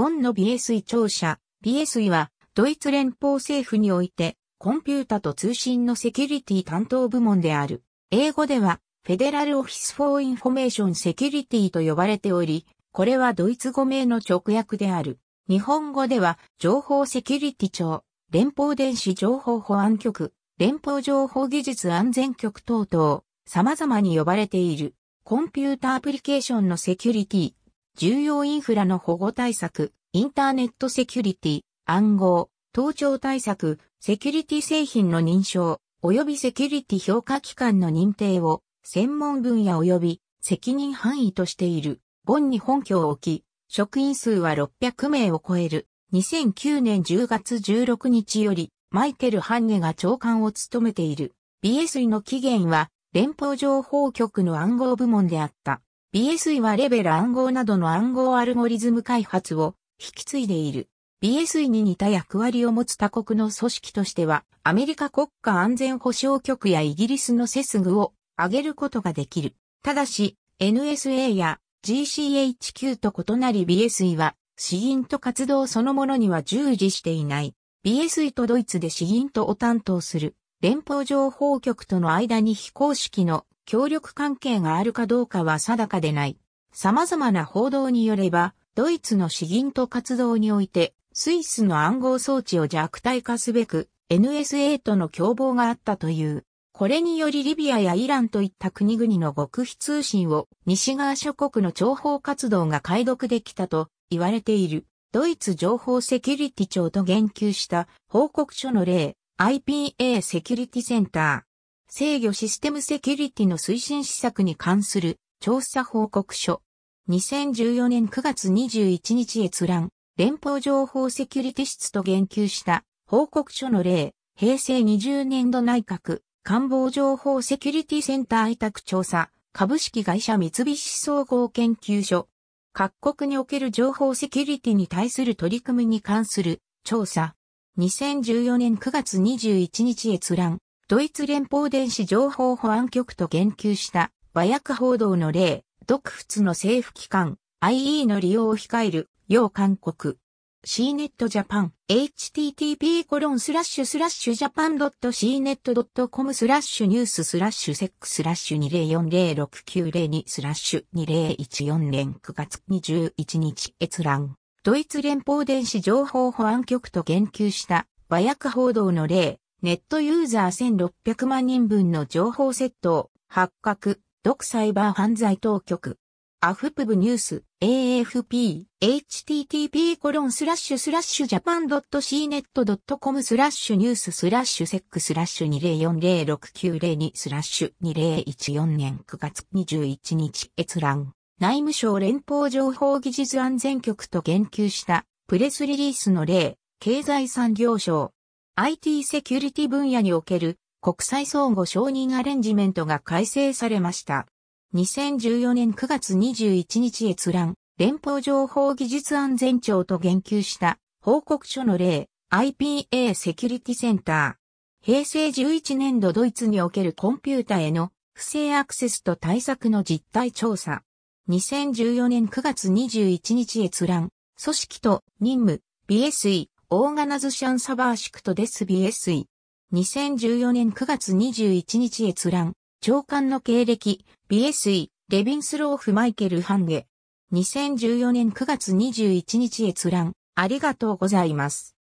ボンの b s 水庁舎、bs 水は、ドイツ連邦政府において、コンピュータと通信のセキュリティ担当部門である。英語では、フェデラルオフィスフォーインフォメーションセキュリティと呼ばれており、これはドイツ語名の直訳である。日本語では、情報セキュリティ庁、連邦電子情報保安局、連邦情報技術安全局等々、様々に呼ばれている。コンピュータアプリケーションのセキュリティ、重要インフラの保護対策、インターネットセキュリティ、暗号、盗聴対策、セキュリティ製品の認証、及びセキュリティ評価機関の認定を、専門分野及び責任範囲としている。ボンに本拠を置き、職員数は600名を超える。2009年10月16日より、マイケル・ハンネが長官を務めている。BSE の起源は、連邦情報局の暗号部門であった。BSE はレベル暗号などの暗号アルゴリズム開発を引き継いでいる。BSE に似た役割を持つ他国の組織としては、アメリカ国家安全保障局やイギリスのセスグを挙げることができる。ただし、NSA や GCHQ と異なり BSE は、死因と活動そのものには従事していない。BSE とドイツで死因とを担当する連邦情報局との間に非公式の協力関係があるかどうかは定かでない。様々な報道によれば、ドイツの資銀と活動において、スイスの暗号装置を弱体化すべく、NSA との共謀があったという。これによりリビアやイランといった国々の極秘通信を西側諸国の諜報活動が解読できたと言われている。ドイツ情報セキュリティ庁と言及した報告書の例、IPA セキュリティセンター、制御システムセキュリティの推進施策に関する調査報告書。2014年9月21日閲覧、連邦情報セキュリティ室と言及した報告書の例、平成20年度内閣官房情報セキュリティセンター委託調査、株式会社三菱総合研究所。各国における情報セキュリティに対する取り組みに関する調査。2014年9月21日閲覧、ドイツ連邦電子情報保安局と言及した和訳報道の例、独仏の政府機関 IE の利用を控える、要勧告。CNET Japan http コロンスラッシュスラッシュ japan.cnet.com スラッシュニューススラッシュセックスラッシュ2040692スラッシュ2014年9月21日閲覧。ドイツ連邦電子情報保安局と言及した和訳報道の例、ネットユーザー1600万人分の情報窃盗、発覚、独サイバー犯罪当局。アフプブニュース、AFP、http コロンスラッシュスラッシュジャパン .cnet.com スラッシュニューススラッシュセックスラッシュ2040692スラッシュ2014年9月21日閲覧。内務省連邦情報技術安全局と言及したプレスリリースの例、経済産業省。IT セキュリティ分野における国際相互承認アレンジメントが改正されました。2014年9月21日閲覧、連邦情報技術安全庁と言及した報告書の例、IPA セキュリティセンター。平成11年度ドイツにおけるコンピュータへの不正アクセスと対策の実態調査。2014年9月21日閲覧、組織と任務、BSE、オーガナズシャンサバーシクトです BSE。2014年9月21日閲覧、長官の経歴、BSE、レビンスローフ・マイケル・ハンゲ。2014年9月21日閲覧、ありがとうございます。